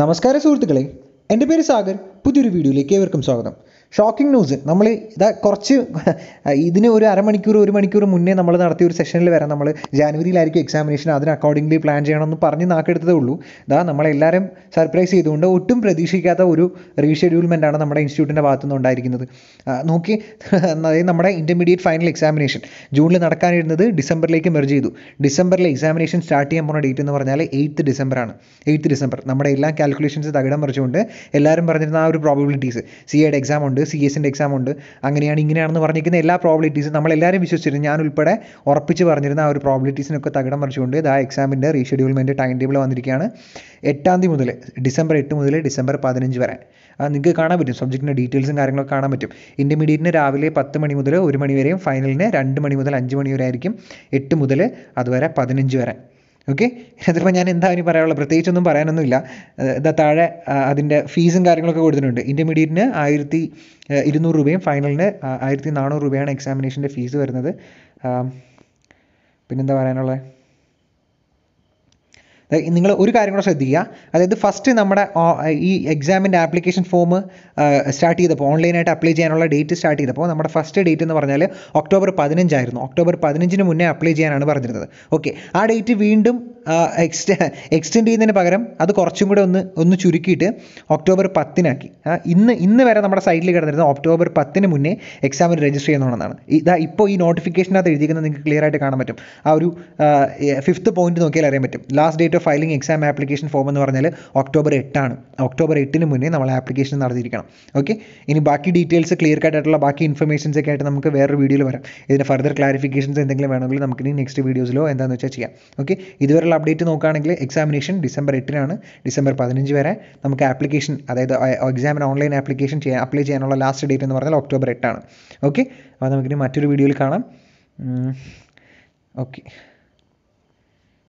നമസ്കാരം സുഹൃത്തുക്കളെ എൻ്റെ പേര് സാഗർ പുതിയൊരു വീഡിയോയിലേക്ക് ഏവർക്കും സ്വാഗതം ഷോക്കിംഗ് ന്യൂസ് നമ്മൾ ഇതാ കുറച്ച് ഇതിന് ഒരു അരമണിക്കൂർ ഒരു മണിക്കൂർ മുന്നേ നമ്മൾ നടത്തിയ ഒരു സെഷനിൽ വരാം നമ്മൾ ജാനുവരിയിലായിരിക്കും എക്സാമിനേഷൻ അതിന് അക്കോർഡിംഗ്ലി പ്ലാൻ ചെയ്യണമെന്ന് പറഞ്ഞ് നാക്കെടുത്തതേ ഉള്ളൂ ഇതാ നമ്മളെല്ലാവരും സർപ്രൈസ് ചെയ്തുകൊണ്ട് ഒട്ടും പ്രതീക്ഷിക്കാത്ത ഒരു റീഷെഡ്യൂൾമെൻ്റ് ആണ് നമ്മുടെ ഇൻസ്റ്റിറ്റ്യൂട്ടിൻ്റെ ഭാഗത്തു ഉണ്ടായിരിക്കുന്നത് നോക്കി അതായത് നമ്മുടെ ഇൻ്റർമീഡിയറ്റ് ഫൈനൽ എക്സാമിനേഷൻ ജൂണിൽ നടക്കാനിരുന്നത് ഡിസംബറിലേക്ക് മെർജ് ചെയ്തു ഡിസംബറിലെ എക്സാമിനേഷൻ സ്റ്റാർട്ട് ചെയ്യാൻ പോകുന്ന ഡേറ്റ് എന്ന് പറഞ്ഞാൽ എയ്ത്ത് ഡിസംബറാണ് എയ്ത്ത് ഡിസംബർ നമ്മുടെ എല്ലാ കാൽക്കുലേഷൻസ് തകിടം മറിച്ചുകൊണ്ട് എല്ലാവരും പറഞ്ഞിരുന്ന ആ ഒരു പ്രോബബിലിറ്റീസ് സി എയുടെ എക്സാം ഉണ്ട് ഉണ്ട് സി എസിൻ്റെ എക്സാം ഉണ്ട് അങ്ങനെയാണ് ഇങ്ങനെയാണെന്ന് പറഞ്ഞിരിക്കുന്ന എല്ലാ പ്രോബിലിറ്റീസും നമ്മളെല്ലാവരും വിശ്വസിച്ചിരുന്നു ഞാൻ ഉൾപ്പെടെ ഉറപ്പിച്ച് പറഞ്ഞിരുന്ന ആ ഒരു പ്രോബിലിറ്റീസിനൊക്കെ തകിടം മറിച്ചുകൊണ്ട് ഇത് ആ എക്സാമിൻ്റെ റീഷെഡ്യൂൾമെൻറ്റ് ടൈം ടേബിൾ വന്നിരിക്കുകയാണ് എട്ടാം തീയതി മുതൽ ഡിസംബർ എട്ട് മുതൽ ഡിസംബർ പതിനഞ്ച് വരെ അത് നിങ്ങൾക്ക് കാണാൻ പറ്റും സബ്ജക്റ്റിൻ്റെ ഡീറ്റെയിൽസും കാര്യങ്ങളൊക്കെ കാണാൻ പറ്റും ഇൻ്റർമീഡിയറ്റിന് രാവിലെ പത്ത് മണി മുതൽ ഒരു മണി വരെയും ഫൈനലിന് രണ്ട് മണി മുതൽ അഞ്ച് മണി വരെ ആയിരിക്കും എട്ട് മുതൽ അതുവരെ പതിനഞ്ച് വരെ ഓക്കെ അതിപ്പോൾ ഞാൻ എന്താ ഇനി പറയാനുള്ളത് പ്രത്യേകിച്ചൊന്നും പറയാനൊന്നുമില്ല ഇതാ താഴെ അതിൻ്റെ ഫീസും കാര്യങ്ങളൊക്കെ കൊടുത്തിട്ടുണ്ട് ഇൻ്റർമീഡിയറ്റിന് ആയിരത്തി ഇരുന്നൂറ് രൂപയും ഫൈനലിന് ആയിരത്തി നാനൂറ് രൂപയാണ് എക്സാമിനേഷൻ്റെ ഫീസ് വരുന്നത് പിന്നെന്താ പറയാനുള്ളത് നിങ്ങൾ ഒരു കാര്യം കൂടെ ശ്രദ്ധിക്കുക അതായത് ഫസ്റ്റ് നമ്മുടെ ഈ എക്സാമിൻ്റെ ആപ്ലിക്കേഷൻ ഫോം സ്റ്റാർട്ട് ചെയ്തപ്പോൾ ഓൺലൈനായിട്ട് അപ്ലൈ ചെയ്യാനുള്ള ഡേറ്റ് സ്റ്റാർട്ട് ചെയ്തപ്പോൾ നമ്മുടെ ഫസ്റ്റ് ഡേറ്റ് എന്ന് പറഞ്ഞാൽ ഒക്ടോബർ പതിനഞ്ചായിരുന്നു ഒക്ടോബർ പതിനഞ്ചിന് മുന്നേ അപ്ലൈ ചെയ്യാനാണ് പറഞ്ഞിരുന്നത് ഓക്കെ ആ ഡേറ്റ് വീണ്ടും എക്സ്റ്റെ എക്സ്റ്റെൻഡ് ചെയ്യുന്നതിന് പകരം അത് കുറച്ചും കൂടെ ഒന്ന് ഒന്ന് ചുരുക്കിയിട്ട് ഒക്ടോബർ പത്തിനാക്കി ഇന്ന് ഇന്ന് വരെ നമ്മുടെ സൈറ്റിൽ കിടന്നിരുന്ന ഒക്ടോബർ പത്തിന് മുന്നേ എക്സാമിന് രജിസ്റ്റർ ചെയ്യുന്നതാണ് ഇതാ ഇപ്പോൾ ഈ നോട്ടിഫിക്കേഷനകത്ത് എഴുതിയിരിക്കുന്നത് നിങ്ങൾക്ക് ക്ലിയർ ആയിട്ട് കാണാൻ പറ്റും ആ ഒരു ഫിഫ്ത്ത് പോയിന്റ് നോക്കിയാൽ അറിയാൻ പറ്റും last date of filing exam application form എന്ന് പറഞ്ഞാൽ ഒക്ടോബർ എട്ടാണ് ഒക്ടോബർ എട്ടിന് മുന്നേ നമ്മൾ ആപ്ലിക്കേഷൻ നടത്തിയിരിക്കണം ഓക്കെ ഇനി ബാക്കി ഡീറ്റെയിൽസ് ക്ലിയർ ആയിട്ടുള്ള ബാക്കി ഇൻഫർമേഷൻസ് ഒക്കെ ആയിട്ട് നമുക്ക് വേറൊരു വീഡിയോയിൽ വരാം ഇതിന് ഫർദർ ക്ലാരിഫിക്കേഷൻസ് എന്തെങ്കിലും വേണമെങ്കിൽ നമുക്ക് ഇനി നെക്സ്റ്റ് വീഡിയോസിലോ എന്താണെന്ന് വെച്ചാൽ ചെയ്യാം ഓക്കെ ഇതുവരെ ആയിട്ടുള്ള അപ്ഡേറ്റ് നോക്കുകയാണെങ്കിൽ എക്സാമിനേഷൻ ഡിസംബർ എട്ടിനാണ് ഡിസംബർ പതിനഞ്ച് വരെ നമുക്ക് ആപ്ലിക്കേഷൻ അതായത് എക്സാമിന് ഓൺലൈൻ ആപ്ലിക്കേഷൻ ചെയ്യാൻ അപ്ലൈ ചെയ്യാനുള്ള ലാസ്റ്റ് ഡേറ്റ് എന്ന് പറഞ്ഞാൽ ഒക്ടോബർ എട്ടാണ് ഓക്കെ അപ്പോൾ നമുക്കിനി മറ്റൊരു വീഡിയോയിൽ കാണാം ഓക്കെ